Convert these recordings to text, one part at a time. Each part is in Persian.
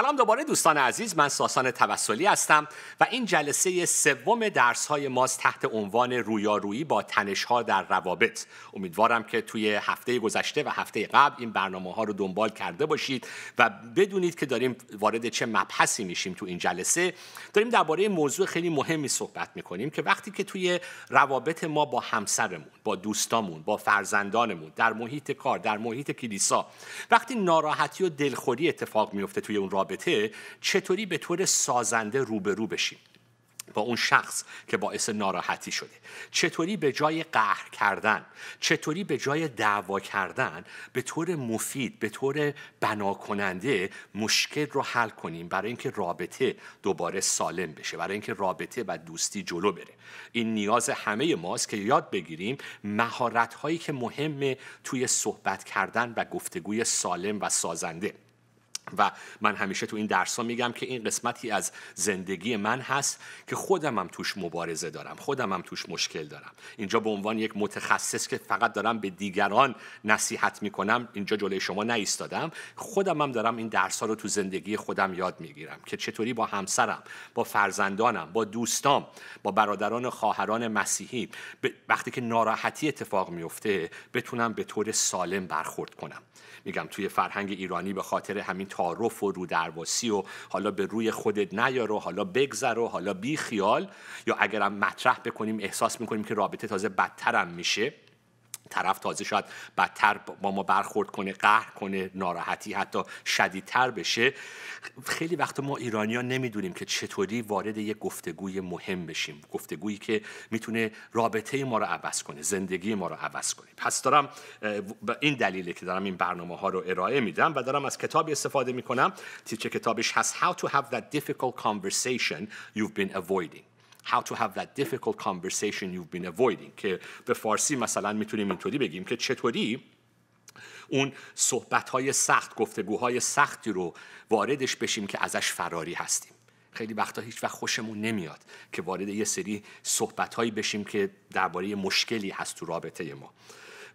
سلام دوباره دوستان عزیز من ساسان توسلی هستم و این جلسه سوم درس های ماست تحت عنوان رویارویی با تنش ها در روابط امیدوارم که توی هفته گذشته و هفته قبل این برنامه ها رو دنبال کرده باشید و بدونید که داریم وارد چه مبحثی میشیم تو این جلسه داریم درباره موضوع خیلی مهمی صحبت میکنیم که وقتی که توی روابط ما با همسرمون با دوستامون با فرزندانمون در محیط کار در محیط کلیسا وقتی ناراحتی و دلخوری اتفاق میفته توی اون رابطه چطوری به طور سازنده روبرو بشیم با اون شخص که باعث ناراحتی شده چطوری به جای قهر کردن چطوری به جای دعوا کردن به طور مفید به طور بنا کننده مشکل رو حل کنیم برای اینکه رابطه دوباره سالم بشه برای اینکه رابطه و دوستی جلو بره این نیاز همه ماست که یاد بگیریم مهارت هایی که مهمه توی صحبت کردن و گفتگوی سالم و سازنده و من همیشه تو این درس ها میگم که این قسمتی از زندگی من هست که خودم هم توش مبارزه دارم خودم هم توش مشکل دارم اینجا به عنوان یک متخصص که فقط دارم به دیگران نصیحت میکنم اینجا جلوی شما نایستادم خودم هم دارم این درس ها رو تو زندگی خودم یاد میگیرم که چطوری با همسرم با فرزندانم با دوستام با برادران و خواهران مسیحی وقتی که ناراحتی اتفاق میفته بتونم به طور سالم برخورد کنم میگم توی فرهنگ ایرانی به خاطر همین تعارف و رودرواسی و حالا به روی خودت نیار و حالا بگذر و حالا بی خیال یا اگرم مطرح بکنیم احساس میکنیم که رابطه تازه بدترم میشه طرف تازه شاید بدتر با ما برخورد کنه قهر کنه ناراحتی حتی شدیدتر بشه خیلی وقت ما ایرانیا نمیدونیم که چطوری وارد یک گفتگوی مهم بشیم گفتگویی که میتونه رابطه ما رو عوض کنه زندگی ما رو عوض کنه پس دارم این دلیله که دارم این برنامه ها رو ارائه میدم و دارم از کتابی استفاده میکنم تیتر کتابش هست How to have that difficult conversation you've been avoiding how to have that difficult conversation you've been avoiding که به فارسی مثلا میتونیم اینطوری بگیم که چطوری اون صحبت های سخت گفتگوهای سختی رو واردش بشیم که ازش فراری هستیم خیلی وقتا هیچ وقت خوشمون نمیاد که وارد یه سری صحبت هایی بشیم که درباره مشکلی هست تو رابطه ما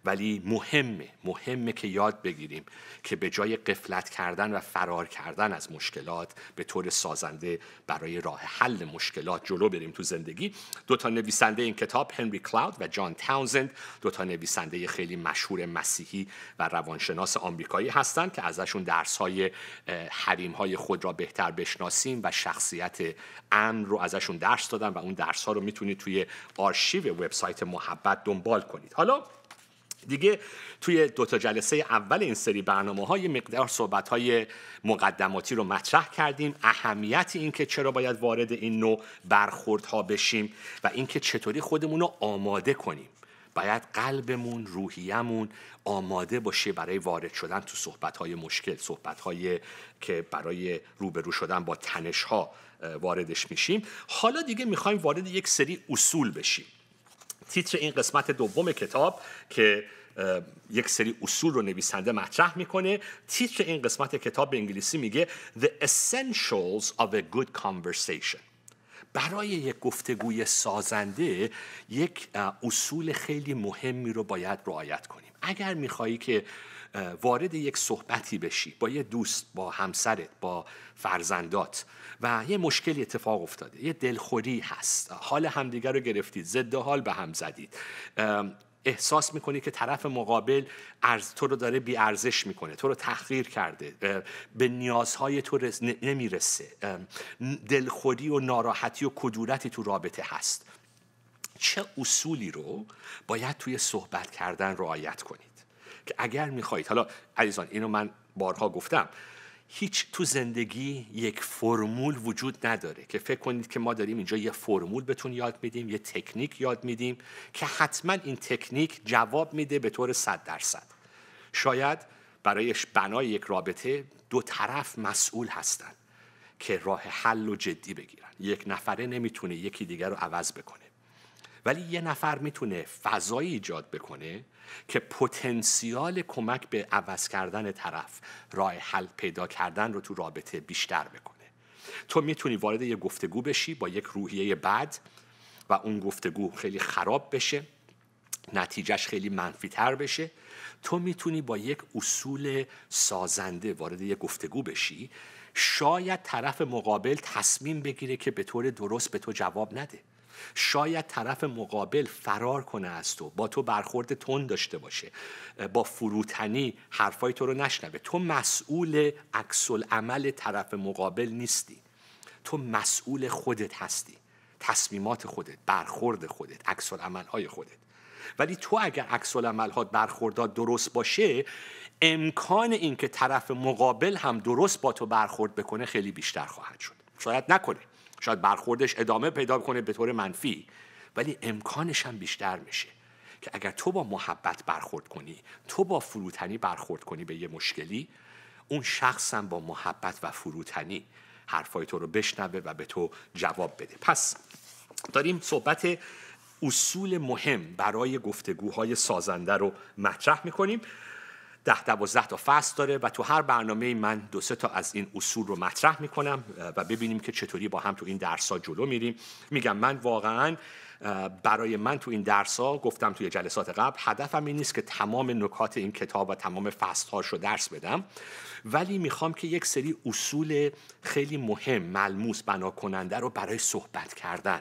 ولی مهمه مهمه که یاد بگیریم که به جای قفلت کردن و فرار کردن از مشکلات به طور سازنده برای راه حل مشکلات جلو بریم تو زندگی دو تا نویسنده این کتاب هنری کلاود و جان تاونزند دو تا نویسنده خیلی مشهور مسیحی و روانشناس آمریکایی هستند که ازشون درس های حریم های خود را بهتر بشناسیم و شخصیت امن رو ازشون درس دادن و اون درس ها رو میتونید توی آرشیو وبسایت محبت دنبال کنید حالا دیگه توی دو تا جلسه اول این سری برنامه های مقدار صحبت های مقدماتی رو مطرح کردیم اهمیت این که چرا باید وارد این نوع ها بشیم و اینکه چطوری خودمون رو آماده کنیم باید قلبمون روحیمون آماده باشه برای وارد شدن تو صحبت های مشکل صحبت های که برای روبرو شدن با تنش ها واردش میشیم حالا دیگه میخوایم وارد یک سری اصول بشیم تیتر این قسمت دوم کتاب که یک سری اصول رو نویسنده مطرح میکنه تیتر این قسمت کتاب به انگلیسی میگه The Essentials of a Good Conversation برای یک گفتگوی سازنده یک اصول خیلی مهمی رو باید رعایت کنیم اگر میخوایی که وارد یک صحبتی بشی با یه دوست با همسرت با فرزندات و یه مشکلی اتفاق افتاده یه دلخوری هست حال همدیگر رو گرفتید ضد حال به هم زدید احساس میکنی که طرف مقابل ارز تو رو داره بی ارزش میکنه تو رو تحقیر کرده به نیازهای تو نمیرسه دلخوری و ناراحتی و کدورتی تو رابطه هست چه اصولی رو باید توی صحبت کردن رعایت کنید که اگر میخواهید حالا عزیزان اینو من بارها گفتم هیچ تو زندگی یک فرمول وجود نداره که فکر کنید که ما داریم اینجا یه فرمول بهتون یاد میدیم یه تکنیک یاد میدیم که حتما این تکنیک جواب میده به طور صد درصد شاید برای بنای یک رابطه دو طرف مسئول هستند که راه حل و جدی بگیرن یک نفره نمیتونه یکی دیگر رو عوض بکنه ولی یه نفر میتونه فضایی ایجاد بکنه که پتانسیال کمک به عوض کردن طرف راه حل پیدا کردن رو تو رابطه بیشتر بکنه تو میتونی وارد یه گفتگو بشی با یک روحیه بد و اون گفتگو خیلی خراب بشه نتیجهش خیلی منفی تر بشه تو میتونی با یک اصول سازنده وارد یک گفتگو بشی شاید طرف مقابل تصمیم بگیره که به طور درست به تو جواب نده شاید طرف مقابل فرار کنه از تو با تو برخورد تند داشته باشه با فروتنی حرفای تو رو نشنوه تو مسئول عکس عمل طرف مقابل نیستی تو مسئول خودت هستی تصمیمات خودت برخورد خودت عکس های خودت ولی تو اگر عکس ها برخوردات درست باشه امکان اینکه طرف مقابل هم درست با تو برخورد بکنه خیلی بیشتر خواهد شد شاید نکنه شاید برخوردش ادامه پیدا کنه به طور منفی ولی امکانش هم بیشتر میشه که اگر تو با محبت برخورد کنی تو با فروتنی برخورد کنی به یه مشکلی اون شخص هم با محبت و فروتنی حرفای تو رو بشنوه و به تو جواب بده پس داریم صحبت اصول مهم برای گفتگوهای سازنده رو مطرح میکنیم ده دوازده تا فصل داره و تو هر برنامه من دو سه تا از این اصول رو مطرح میکنم و ببینیم که چطوری با هم تو این درس ها جلو میریم میگم من واقعا برای من تو این درس ها گفتم توی جلسات قبل هدفم این نیست که تمام نکات این کتاب و تمام فصل هاش رو درس بدم ولی میخوام که یک سری اصول خیلی مهم ملموس بنا کننده رو برای صحبت کردن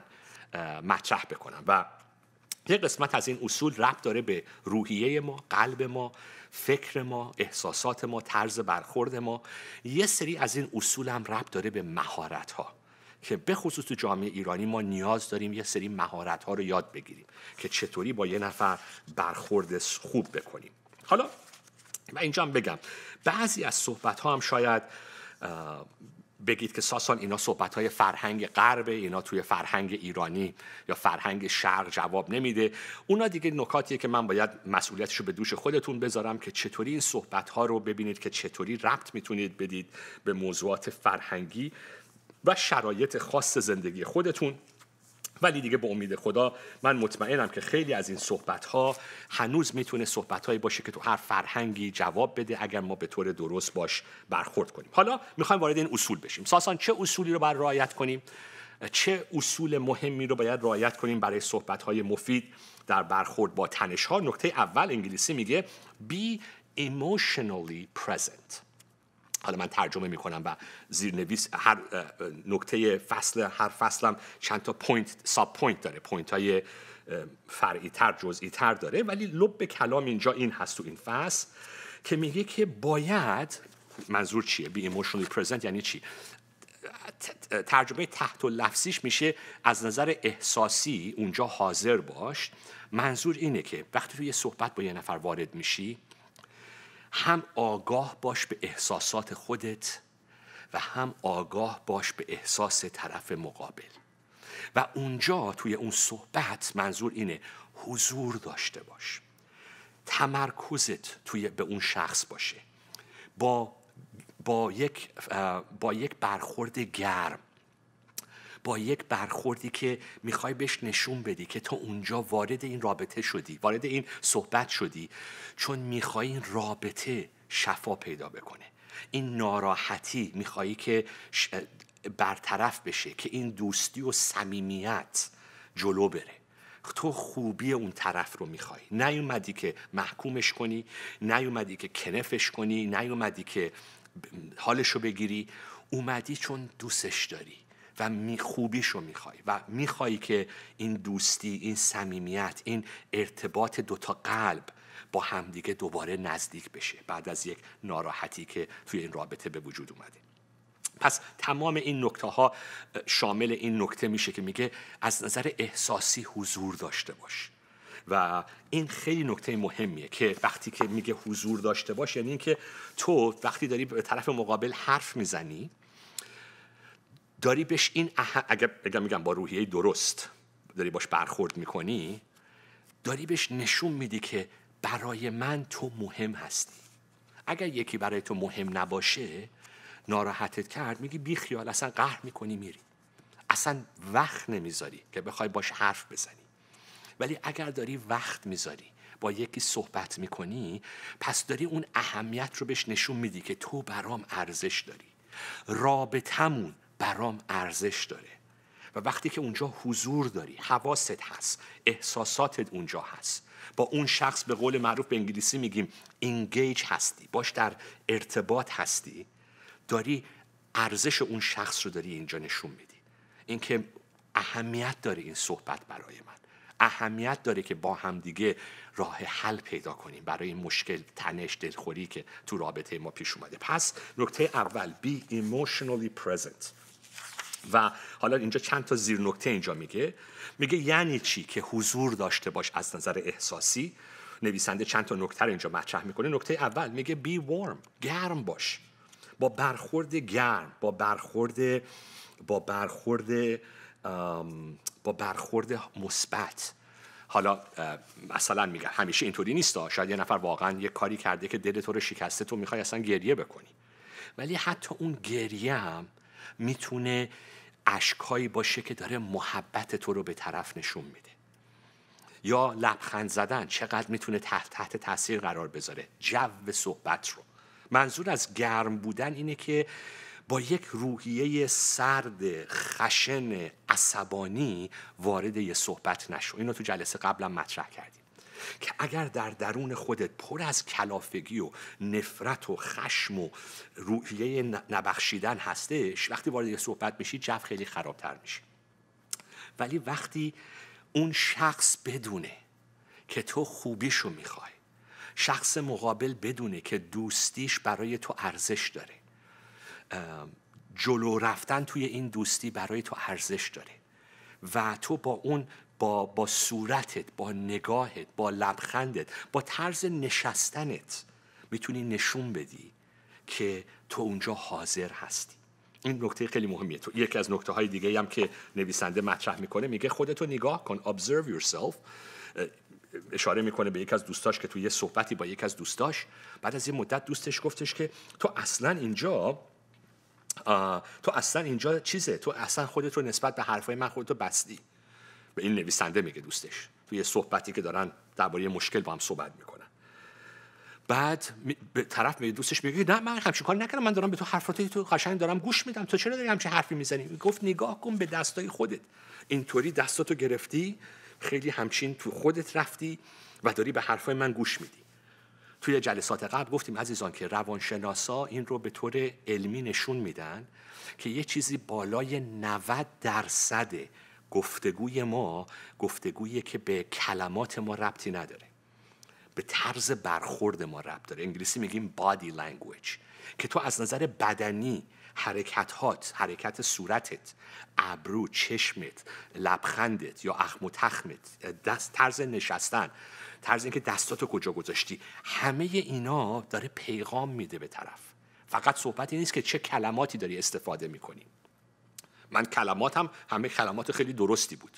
مطرح بکنم و یه قسمت از این اصول ربط داره به روحیه ما قلب ما فکر ما احساسات ما طرز برخورد ما یه سری از این اصول هم ربط داره به مهارت ها که به خصوص تو جامعه ایرانی ما نیاز داریم یه سری مهارت ها رو یاد بگیریم که چطوری با یه نفر برخورد خوب بکنیم حالا من اینجا هم بگم بعضی از صحبت ها هم شاید بگید که ساسان اینا صحبت های فرهنگ غرب اینا توی فرهنگ ایرانی یا فرهنگ شرق جواب نمیده اونا دیگه نکاتیه که من باید مسئولیتش رو به دوش خودتون بذارم که چطوری این صحبت ها رو ببینید که چطوری ربط میتونید بدید به موضوعات فرهنگی و شرایط خاص زندگی خودتون ولی دیگه به امید خدا من مطمئنم که خیلی از این صحبت ها هنوز میتونه صحبت هایی باشه که تو هر فرهنگی جواب بده اگر ما به طور درست باش برخورد کنیم حالا میخوایم وارد این اصول بشیم ساسان چه اصولی رو بر رعایت کنیم چه اصول مهمی رو باید رعایت کنیم برای صحبت های مفید در برخورد با تنش ها نکته اول انگلیسی میگه be emotionally present حالا من ترجمه میکنم و زیرنویس هر نکته فصل هر فصلم چند تا پوینت ساب پوینت داره پوینت های فرعی تر جزئی تر داره ولی لب کلام اینجا این هست تو این فصل که میگه که باید منظور چیه بی ایموشنلی پرزنت یعنی چی ترجمه تحت و لفظیش میشه از نظر احساسی اونجا حاضر باش منظور اینه که وقتی توی یه صحبت با یه نفر وارد میشی هم آگاه باش به احساسات خودت و هم آگاه باش به احساس طرف مقابل و اونجا توی اون صحبت منظور اینه حضور داشته باش تمرکزت توی به اون شخص باشه با با یک با یک برخورد گرم با یک برخوردی که میخوای بهش نشون بدی که تو اونجا وارد این رابطه شدی وارد این صحبت شدی چون میخوای این رابطه شفا پیدا بکنه این ناراحتی میخوایی که برطرف بشه که این دوستی و صمیمیت جلو بره تو خوبی اون طرف رو میخوای نیومدی که محکومش کنی نیومدی که کنفش کنی نیومدی که حالش رو بگیری اومدی چون دوستش داری و می خوبیشو میخوای و میخوای که این دوستی این صمیمیت این ارتباط دوتا قلب با همدیگه دوباره نزدیک بشه بعد از یک ناراحتی که توی این رابطه به وجود اومده پس تمام این نکته ها شامل این نکته میشه که میگه از نظر احساسی حضور داشته باش و این خیلی نکته مهمیه که وقتی که میگه حضور داشته باش یعنی اینکه تو وقتی داری به طرف مقابل حرف میزنی داری بهش این اح... اگر بگم میگم با روحیه درست داری باش برخورد میکنی داری بهش نشون میدی که برای من تو مهم هستی اگر یکی برای تو مهم نباشه ناراحتت کرد میگی بی خیال اصلا قهر میکنی میری اصلا وقت نمیذاری که بخوای باش حرف بزنی ولی اگر داری وقت میذاری با یکی صحبت میکنی پس داری اون اهمیت رو بهش نشون میدی که تو برام ارزش داری رابطمون برام ارزش داره و وقتی که اونجا حضور داری حواست هست احساساتت اونجا هست با اون شخص به قول معروف به انگلیسی میگیم انگیج هستی باش در ارتباط هستی داری ارزش اون شخص رو داری اینجا نشون میدی اینکه اهمیت داره این صحبت برای من اهمیت داره که با همدیگه راه حل پیدا کنیم برای این مشکل تنش دلخوری که تو رابطه ما پیش اومده پس نکته اول بی emotionally present و حالا اینجا چند تا زیر نکته اینجا میگه میگه یعنی چی که حضور داشته باش از نظر احساسی نویسنده چند تا نکته رو اینجا مطرح میکنه نکته اول میگه بی ورم گرم باش با برخورد گرم با برخورد با برخورد با برخورد مثبت حالا مثلا میگه همیشه اینطوری نیست شاید یه نفر واقعا یه کاری کرده که دل تو رو شکسته تو میخوای اصلا گریه بکنی ولی حتی اون گریه هم میتونه اشکهایی باشه که داره محبت تو رو به طرف نشون میده یا لبخند زدن چقدر میتونه تحت, تحت تاثیر قرار بذاره جو صحبت رو منظور از گرم بودن اینه که با یک روحیه سرد خشن عصبانی وارد یه صحبت نشو اینو تو جلسه قبلا مطرح کردیم که اگر در درون خودت پر از کلافگی و نفرت و خشم و روحیه نبخشیدن هستش وقتی وارد یه صحبت میشی جو خیلی خرابتر میشه ولی وقتی اون شخص بدونه که تو خوبیشو میخوای شخص مقابل بدونه که دوستیش برای تو ارزش داره جلو رفتن توی این دوستی برای تو ارزش داره و تو با اون با, با صورتت با نگاهت با لبخندت با طرز نشستنت میتونی نشون بدی که تو اونجا حاضر هستی این نکته خیلی مهمیه تو یکی از نکته های دیگه هم که نویسنده مطرح میکنه میگه خودتو نگاه کن observe yourself اشاره میکنه به یک از دوستاش که تو یه صحبتی با یک از دوستاش بعد از یه مدت دوستش گفتش که تو اصلا اینجا تو اصلا اینجا چیزه تو اصلا خودت رو نسبت به حرفای من خودت رو بستی به این نویسنده میگه دوستش توی صحبتی که دارن درباره مشکل با هم صحبت میکنن بعد به طرف میگه دوستش میگه نه من همچین کار نکردم من دارم به تو حرفات تو قشنگ دارم گوش میدم تو چرا داری همچین حرفی میزنی گفت نگاه کن به دستای خودت اینطوری دستاتو گرفتی خیلی همچین تو خودت رفتی و داری به حرفای من گوش میدی توی جلسات قبل گفتیم عزیزان که روانشناسا این رو به طور علمی نشون میدن که یه چیزی بالای 90 درصد گفتگوی ما گفتگویی که به کلمات ما ربطی نداره به طرز برخورد ما ربط داره انگلیسی میگیم بادی لنگویج که تو از نظر بدنی حرکتات حرکت صورتت ابرو چشمت لبخندت یا اخم و تخمت دست طرز نشستن طرز اینکه دستاتو کجا گذاشتی همه اینا داره پیغام میده به طرف فقط صحبتی نیست که چه کلماتی داری استفاده میکنی من کلمات هم همه کلمات خیلی درستی بود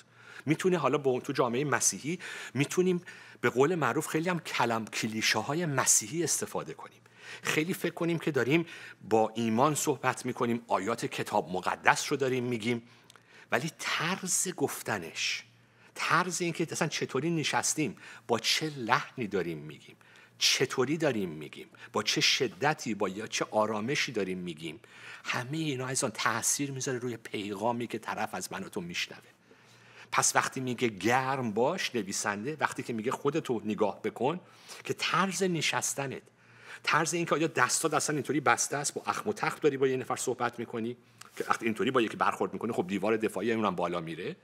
میتونه حالا با تو جامعه مسیحی میتونیم به قول معروف خیلی هم کلم کلیشه های مسیحی استفاده کنیم خیلی فکر کنیم که داریم با ایمان صحبت میکنیم آیات کتاب مقدس رو داریم میگیم ولی طرز گفتنش طرز اینکه اصلا چطوری نشستیم با چه لحنی داریم میگیم چطوری داریم میگیم با چه شدتی با یا چه آرامشی داریم میگیم همه اینا از آن تاثیر میذاره روی پیغامی که طرف از من تو میشنوه پس وقتی میگه گرم باش نویسنده وقتی که میگه خودتو نگاه بکن که طرز نشستنت طرز اینکه آیا دستا اصلا اینطوری بسته است با اخم و تخت داری با یه نفر صحبت میکنی که وقتی اینطوری با یکی برخورد میکنه خب دیوار دفاعی اونم بالا میره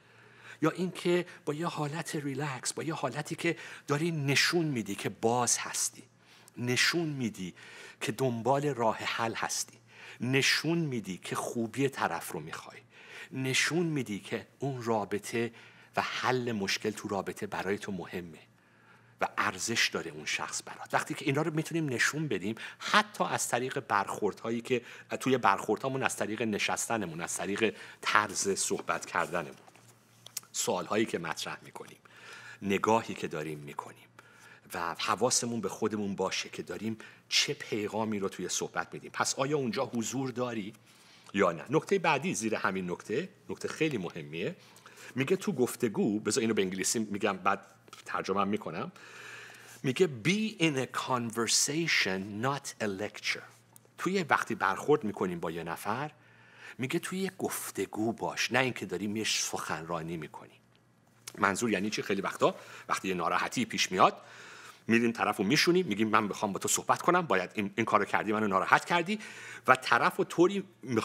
یا اینکه با یه حالت ریلکس با یه حالتی که داری نشون میدی که باز هستی نشون میدی که دنبال راه حل هستی نشون میدی که خوبی طرف رو میخوای نشون میدی که اون رابطه و حل مشکل تو رابطه برای تو مهمه و ارزش داره اون شخص برات وقتی که اینا رو میتونیم نشون بدیم حتی از طریق برخوردهایی که توی برخوردهامون از طریق نشستنمون از طریق طرز صحبت کردنمون سوالهایی که مطرح میکنیم نگاهی که داریم میکنیم و حواسمون به خودمون باشه که داریم چه پیغامی رو توی صحبت میدیم پس آیا اونجا حضور داری یا نه نکته بعدی زیر همین نکته نکته خیلی مهمیه میگه تو گفتگو بذار اینو به انگلیسی میگم بعد ترجمه میکنم میگه be in a conversation not a lecture توی وقتی برخورد میکنیم با یه نفر میگه توی یه گفتگو باش نه اینکه داری میش سخنرانی میکنی منظور یعنی چی خیلی وقتا وقتی یه ناراحتی پیش میاد میریم طرف رو میشونیم میگیم من میخوام با تو صحبت کنم باید این, این کارو کردی منو ناراحت کردی و طرف رو طوری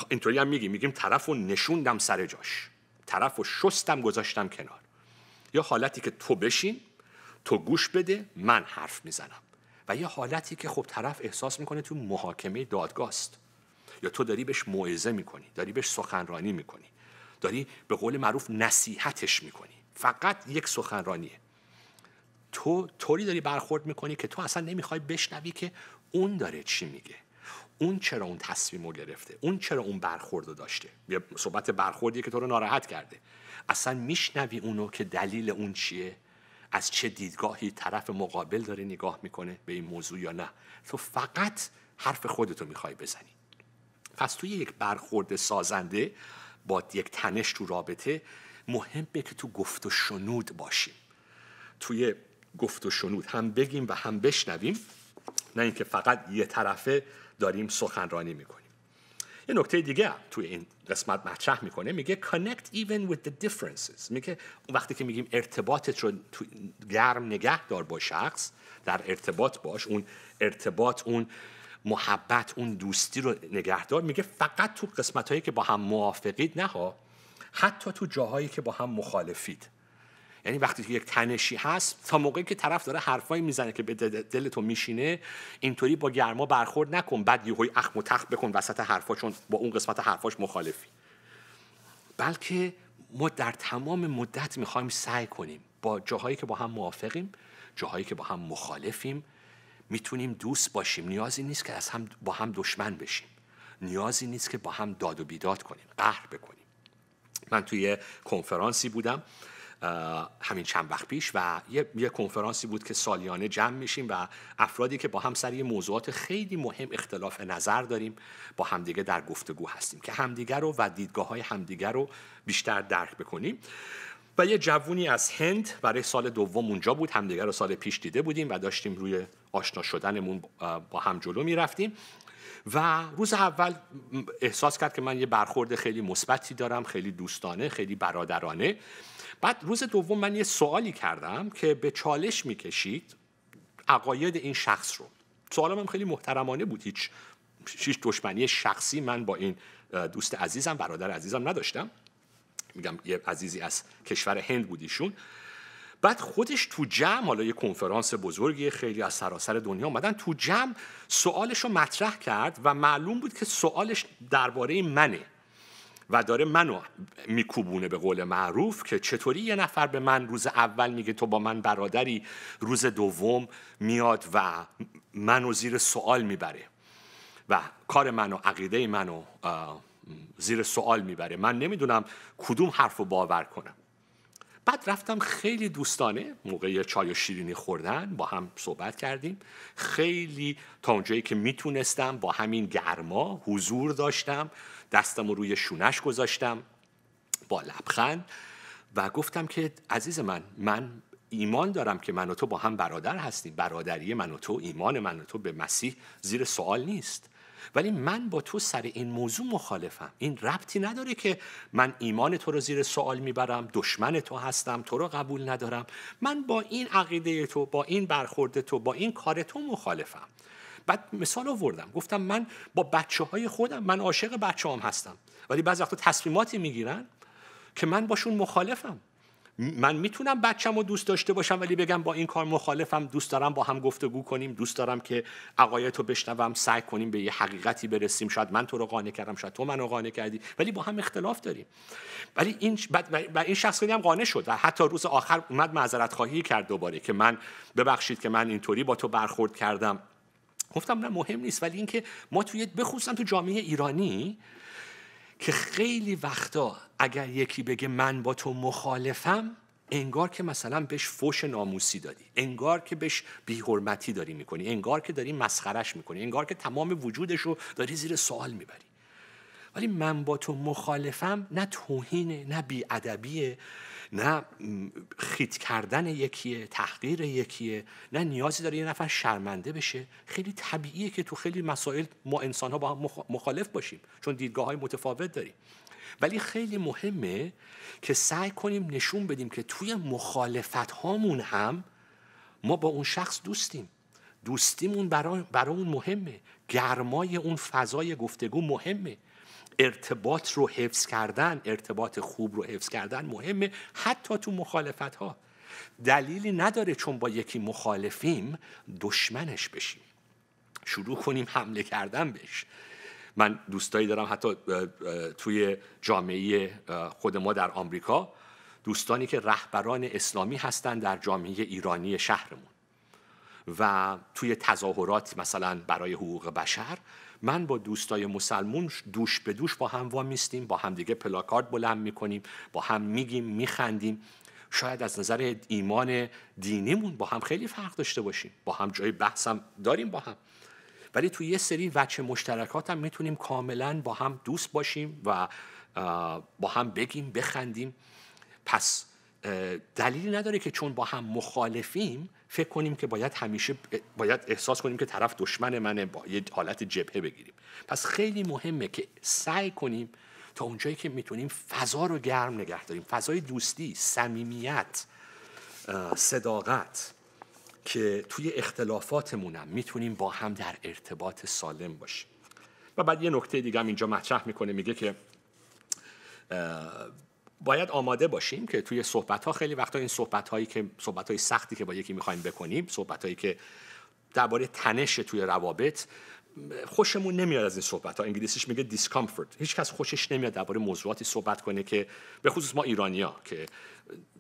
اینطوری هم میگیم میگیم طرف رو نشوندم سر جاش طرف رو شستم گذاشتم کنار یا حالتی که تو بشین تو گوش بده من حرف میزنم و یه حالتی که خب طرف احساس میکنه تو محاکمه دادگاست یا تو داری بهش موعظه میکنی داری بهش سخنرانی میکنی داری به قول معروف نصیحتش میکنی فقط یک سخنرانیه تو طوری داری برخورد میکنی که تو اصلا نمیخوای بشنوی که اون داره چی میگه اون چرا اون تصمیم رو گرفته اون چرا اون برخورد رو داشته یه صحبت برخوردیه که تو رو ناراحت کرده اصلا میشنوی اونو که دلیل اون چیه از چه دیدگاهی طرف مقابل داره نگاه میکنه به این موضوع یا نه تو فقط حرف خودتو میخوای بزنی پس توی یک برخورد سازنده با یک تنش تو رابطه مهمه که تو گفت و شنود باشیم توی گفت و شنود هم بگیم و هم بشنویم نه اینکه فقط یه طرفه داریم سخنرانی میکنیم یه نکته دیگه هم توی این قسمت مطرح میکنه میگه connect even with the differences میگه وقتی که میگیم ارتباطت رو گرم نگه دار با شخص در ارتباط باش اون ارتباط اون محبت اون دوستی رو نگهدار میگه فقط تو قسمت هایی که با هم موافقید نه حتی تو جاهایی که با هم مخالفید یعنی وقتی که یک تنشی هست تا موقعی که طرف داره حرفایی میزنه که به دل تو میشینه اینطوری با گرما برخورد نکن بعد های اخم و بکن وسط حرفا چون با اون قسمت حرفاش مخالفی بلکه ما در تمام مدت میخوایم سعی کنیم با جاهایی که با هم موافقیم جاهایی که با هم مخالفیم میتونیم دوست باشیم نیازی نیست که از هم با هم دشمن بشیم نیازی نیست که با هم داد و بیداد کنیم قهر بکنیم من توی کنفرانسی بودم همین چند وقت پیش و یه،, یه, کنفرانسی بود که سالیانه جمع میشیم و افرادی که با هم سر یه موضوعات خیلی مهم اختلاف نظر داریم با همدیگه در گفتگو هستیم که همدیگه رو و دیدگاه های همدیگه رو بیشتر درک بکنیم و یه جوونی از هند برای سال دوم اونجا بود همدیگر رو سال پیش دیده بودیم و داشتیم روی آشنا شدنمون با هم جلو می رفتیم و روز اول احساس کرد که من یه برخورد خیلی مثبتی دارم خیلی دوستانه خیلی برادرانه بعد روز دوم من یه سوالی کردم که به چالش میکشید عقاید این شخص رو سوالم هم خیلی محترمانه بود هیچ هیچ دشمنی شخصی من با این دوست عزیزم برادر عزیزم نداشتم میگم یه عزیزی از کشور هند بود ایشون بعد خودش تو جمع حالا یه کنفرانس بزرگی خیلی از سراسر دنیا اومدن تو جمع سوالش رو مطرح کرد و معلوم بود که سوالش درباره منه و داره منو میکوبونه به قول معروف که چطوری یه نفر به من روز اول میگه تو با من برادری روز دوم میاد و منو زیر سوال میبره و کار منو عقیده منو زیر سوال میبره من نمیدونم کدوم حرف رو باور کنم بعد رفتم خیلی دوستانه موقع چای و شیرینی خوردن با هم صحبت کردیم خیلی تا اونجایی که میتونستم با همین گرما حضور داشتم دستم رو روی شونش گذاشتم با لبخند و گفتم که عزیز من من ایمان دارم که من و تو با هم برادر هستیم برادری من و تو ایمان من و تو به مسیح زیر سوال نیست ولی من با تو سر این موضوع مخالفم این ربطی نداره که من ایمان تو رو زیر سوال میبرم دشمن تو هستم تو رو قبول ندارم من با این عقیده تو با این برخورد تو با این کار تو مخالفم بعد مثال آوردم گفتم من با بچه های خودم من عاشق بچه هم هستم ولی بعض وقتا تصمیماتی میگیرن که من باشون مخالفم من میتونم بچم رو دوست داشته باشم ولی بگم با این کار مخالفم دوست دارم با هم گفتگو کنیم دوست دارم که عقایت رو بشنوم سعی کنیم به یه حقیقتی برسیم شاید من تو رو قانع کردم شاید تو رو قانع کردی ولی با هم اختلاف داریم ولی این و این شخص خیلی هم قانع شد و حتی روز آخر اومد معذرت خواهی کرد دوباره که من ببخشید که من اینطوری با تو برخورد کردم گفتم نه مهم نیست ولی اینکه ما توی بخوستم تو جامعه ایرانی که خیلی وقتا اگر یکی بگه من با تو مخالفم انگار که مثلا بهش فوش ناموسی دادی انگار که بهش بیحرمتی داری میکنی انگار که داری مسخرش میکنی انگار که تمام وجودش رو داری زیر سوال میبری ولی من با تو مخالفم نه توهینه نه بیادبیه نه خیت کردن یکیه تحقیر یکیه نه نیازی داره یه نفر شرمنده بشه خیلی طبیعیه که تو خیلی مسائل ما انسان ها با هم مخالف باشیم چون دیدگاه های متفاوت داریم ولی خیلی مهمه که سعی کنیم نشون بدیم که توی مخالفت هامون هم ما با اون شخص دوستیم دوستیمون برای, برای اون مهمه گرمای اون فضای گفتگو مهمه ارتباط رو حفظ کردن ارتباط خوب رو حفظ کردن مهمه حتی تو مخالفت ها دلیلی نداره چون با یکی مخالفیم دشمنش بشیم شروع کنیم حمله کردن بهش من دوستایی دارم حتی توی جامعه خود ما در آمریکا دوستانی که رهبران اسلامی هستند در جامعه ایرانی شهرمون و توی تظاهرات مثلا برای حقوق بشر من با دوستای مسلمون دوش به دوش با هم وام میستیم با دیگه پلاکارد بلند میکنیم با هم میگیم میخندیم شاید از نظر ایمان دینیمون با هم خیلی فرق داشته باشیم با هم جای بحثم داریم با هم ولی تو یه سری وچه مشترکات هم میتونیم کاملا با هم دوست باشیم و با هم بگیم بخندیم پس دلیلی نداره که چون با هم مخالفیم فکر کنیم که باید همیشه باید احساس کنیم که طرف دشمن منه با یه حالت جبهه بگیریم پس خیلی مهمه که سعی کنیم تا اونجایی که میتونیم فضا رو گرم نگه داریم فضای دوستی صمیمیت صداقت که توی اختلافاتمونم میتونیم با هم در ارتباط سالم باشیم و بعد یه نکته دیگه هم اینجا مطرح میکنه میگه که باید آماده باشیم که توی صحبت ها خیلی وقتا این صحبت هایی که صحبت های سختی که با یکی میخوایم بکنیم صحبت هایی که درباره تنش توی روابط خوشمون نمیاد از این صحبت ها انگلیسیش میگه دیسکامفورت هیچکس خوشش نمیاد درباره موضوعاتی صحبت کنه که به خصوص ما ایرانیا که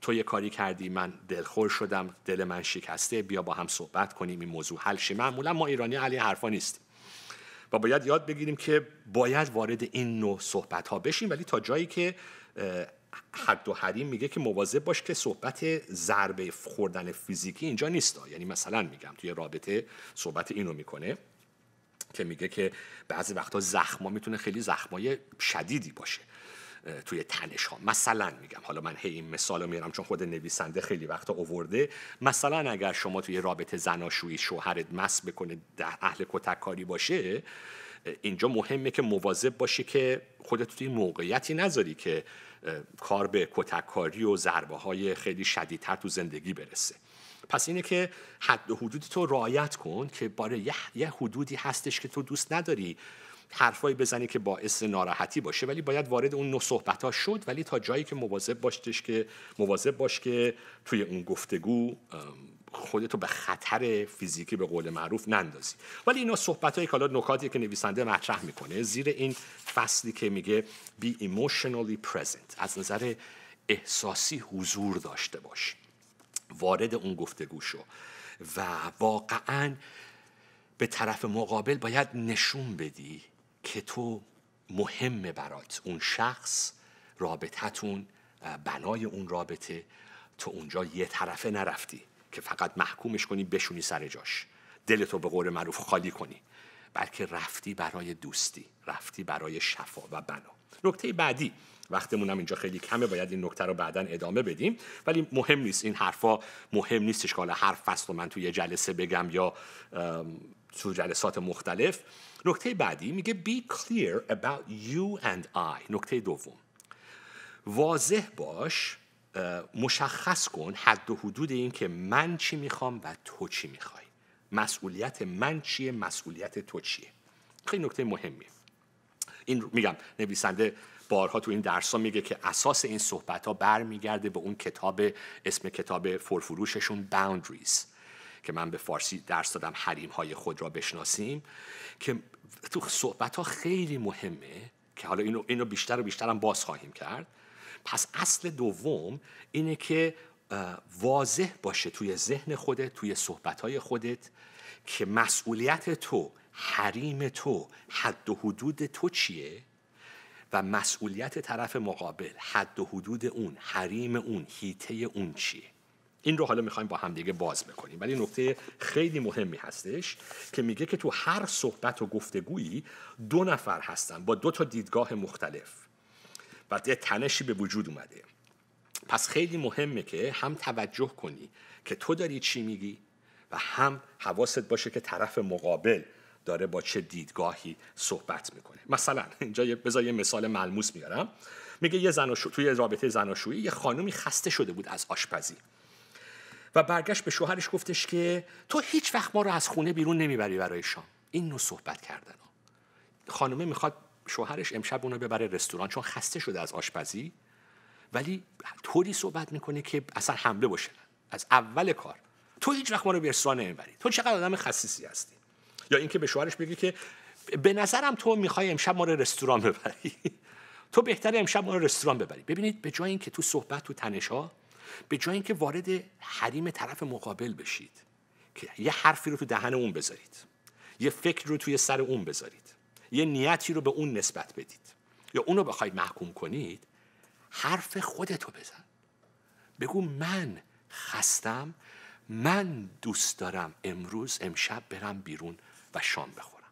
تو یه کاری کردی من دلخور شدم دل من شکسته بیا با هم صحبت کنیم این موضوع حل شه معمولا ما ایرانی علی حرفا نیستیم و باید یاد بگیریم که باید وارد این نوع صحبت ها بشیم ولی تا جایی که حد و حریم میگه که مواظب باش که صحبت ضربه خوردن فیزیکی اینجا نیست یعنی مثلا میگم توی رابطه صحبت اینو میکنه که میگه که بعضی وقتا زخما میتونه خیلی زخمای شدیدی باشه توی تنش ها مثلا میگم حالا من هی این مثال رو میرم چون خود نویسنده خیلی وقتا اوورده مثلا اگر شما توی رابطه زناشویی شوهرت مس بکنه اهل کتککاری باشه اینجا مهمه که مواظب باشی که خودت توی موقعیتی نذاری که کار به کتککاری و ضربه های خیلی شدیدتر تو زندگی برسه پس اینه که حد و حدودی تو رعایت کن که باره یه حدودی هستش که تو دوست نداری حرفایی بزنی که باعث ناراحتی باشه ولی باید وارد اون نو صحبت ها شد ولی تا جایی که مواظب باشتش که مواظب باش که توی اون گفتگو خودت رو به خطر فیزیکی به قول معروف نندازی ولی اینا صحبت های کالا نکاتی که نویسنده مطرح میکنه زیر این فصلی که میگه be emotionally present از نظر احساسی حضور داشته باش وارد اون گفتگو شو و واقعا به طرف مقابل باید نشون بدی که تو مهمه برات اون شخص رابطتون بنای اون رابطه تو اونجا یه طرفه نرفتی که فقط محکومش کنی بشونی سر جاش دلتو به قول معروف خالی کنی بلکه رفتی برای دوستی رفتی برای شفا و بنا نکته بعدی وقتمون هم اینجا خیلی کمه باید این نکته رو بعدا ادامه بدیم ولی مهم نیست این حرفا مهم نیستش که حالا حرف فصل من توی جلسه بگم یا تو جلسات مختلف نکته بعدی میگه be clear about you and I نکته دوم واضح باش مشخص کن حد و حدود این که من چی میخوام و تو چی میخوای مسئولیت من چیه مسئولیت تو چیه خیلی نکته مهمیه این میگم نویسنده بارها تو این درس ها میگه که اساس این صحبت ها برمیگرده به اون کتاب اسم کتاب فرفروششون Boundaries که من به فارسی درس دادم حریم های خود را بشناسیم که تو صحبت ها خیلی مهمه که حالا اینو, اینو بیشتر و بیشتر باز خواهیم کرد پس اصل دوم اینه که واضح باشه توی ذهن خودت توی صحبتهای خودت که مسئولیت تو حریم تو حد و حدود تو چیه و مسئولیت طرف مقابل حد و حدود اون حریم اون هیته اون چیه این رو حالا میخوایم با همدیگه باز بکنیم ولی نکته خیلی مهمی هستش که میگه که تو هر صحبت و گفتگویی دو نفر هستن با دو تا دیدگاه مختلف و یه تنشی به وجود اومده پس خیلی مهمه که هم توجه کنی که تو داری چی میگی و هم حواست باشه که طرف مقابل داره با چه دیدگاهی صحبت میکنه مثلا اینجا بذار یه مثال ملموس میارم میگه یه زن شو... توی رابطه زناشویی یه خانومی خسته شده بود از آشپزی و برگشت به شوهرش گفتش که تو هیچ وقت ما رو از خونه بیرون نمیبری برای شام این نوع صحبت کردن خانومه میخواد شوهرش امشب اونو ببره رستوران چون خسته شده از آشپزی ولی طوری صحبت میکنه که اصلا حمله باشه از اول کار تو هیچ وقت ما رو به رستوران نمیبری تو چقدر آدم خصیصی هستی یا اینکه به شوهرش بگی که به نظرم تو میخوای امشب ما رو رستوران ببری تو بهتر امشب ما رو رستوران ببری ببینید به جای اینکه تو صحبت تو تنشا به جای اینکه وارد حریم طرف مقابل بشید که یه حرفی رو تو دهن اون بذارید یه فکر رو توی سر اون بذارید یه نیتی رو به اون نسبت بدید یا اون رو بخواید محکوم کنید حرف خودتو بزن بگو من خستم من دوست دارم امروز امشب برم بیرون و شام بخورم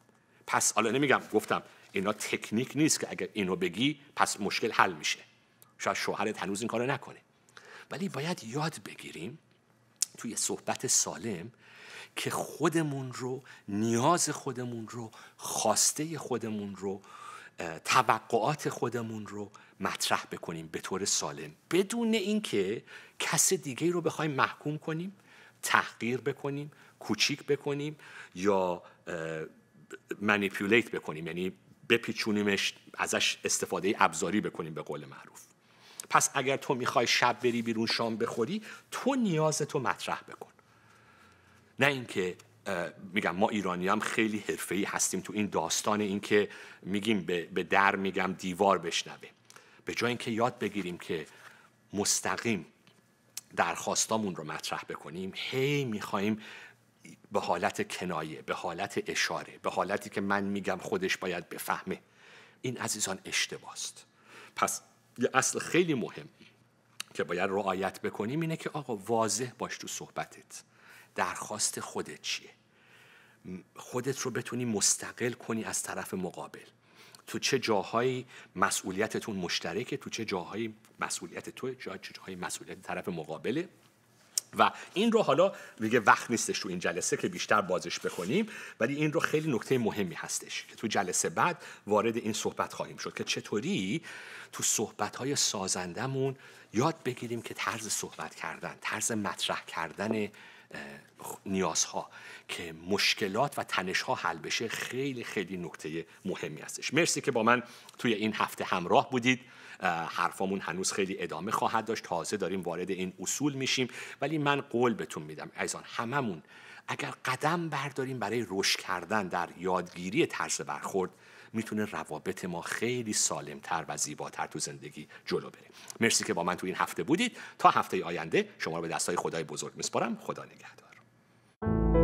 پس حالا نمیگم گفتم اینا تکنیک نیست که اگر اینو بگی پس مشکل حل میشه شاید شوهرت هنوز این کارو نکنه ولی باید یاد بگیریم توی صحبت سالم که خودمون رو نیاز خودمون رو خواسته خودمون رو توقعات خودمون رو مطرح بکنیم به طور سالم بدون اینکه کس دیگه رو بخوایم محکوم کنیم تحقیر بکنیم کوچیک بکنیم یا منیپولیت بکنیم یعنی بپیچونیمش ازش استفاده ابزاری بکنیم به قول معروف پس اگر تو میخوای شب بری بیرون شام بخوری تو نیاز تو مطرح بکن نه اینکه میگم ما ایرانی هم خیلی ای هستیم تو این داستان اینکه میگیم به در میگم دیوار بشنوه به جای اینکه یاد بگیریم که مستقیم درخواستامون رو مطرح بکنیم هی میخوایم به حالت کنایه به حالت اشاره به حالتی که من میگم خودش باید بفهمه این عزیزان اشتباست پس یه اصل خیلی مهم که باید رعایت بکنیم اینه که آقا واضح باش تو صحبتت درخواست خودت چیه خودت رو بتونی مستقل کنی از طرف مقابل تو چه جاهایی مسئولیتتون مشترکه تو چه جاهایی مسئولیت تو چه جاهایی مسئولیت طرف مقابله و این رو حالا دیگه وقت نیستش تو این جلسه که بیشتر بازش بکنیم ولی این رو خیلی نکته مهمی هستش که تو جلسه بعد وارد این صحبت خواهیم شد که چطوری تو صحبت‌های سازندمون یاد بگیریم که طرز صحبت کردن طرز مطرح کردن نیازها که مشکلات و تنشها حل بشه خیلی خیلی نکته مهمی هستش مرسی که با من توی این هفته همراه بودید حرفامون هنوز خیلی ادامه خواهد داشت تازه داریم وارد این اصول میشیم ولی من قول بهتون میدم ایزان هممون اگر قدم برداریم برای رشد کردن در یادگیری طرز برخورد میتونه روابط ما خیلی سالمتر و زیباتر تو زندگی جلو بره مرسی که با من تو این هفته بودید تا هفته آینده شما رو به دستای خدای بزرگ میسپارم خدا نگهدار